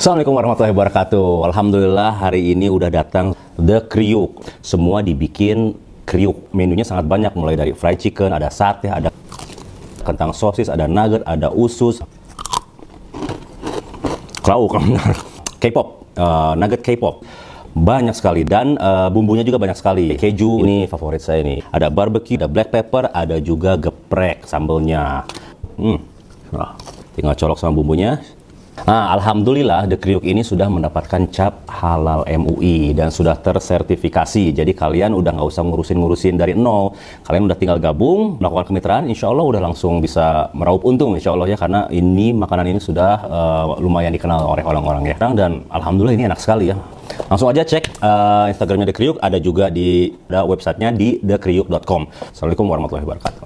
Assalamualaikum warahmatullahi wabarakatuh. Alhamdulillah hari ini udah datang The Kriuk. Semua dibikin kriuk. Menunya sangat banyak mulai dari fried chicken, ada sate, ada kentang sosis, ada nugget, ada usus. Klau K-pop, uh, nugget K-pop. Banyak sekali dan uh, bumbunya juga banyak sekali. Keju ini favorit saya nih. Ada barbecue, ada black pepper, ada juga geprek sambelnya. Hmm. Nah, tinggal colok sama bumbunya. Nah, alhamdulillah The Kriuk ini sudah mendapatkan cap halal MUI dan sudah tersertifikasi. Jadi kalian udah nggak usah ngurusin-ngurusin dari nol. Kalian udah tinggal gabung, melakukan kemitraan, insya Allah udah langsung bisa meraup untung insya Allah ya karena ini makanan ini sudah uh, lumayan dikenal oleh orang-orang ya. Dan alhamdulillah ini enak sekali ya. Langsung aja cek uh, Instagramnya The Kriuk, ada juga di ada websitenya di thekriuk.com. Assalamualaikum warahmatullahi wabarakatuh.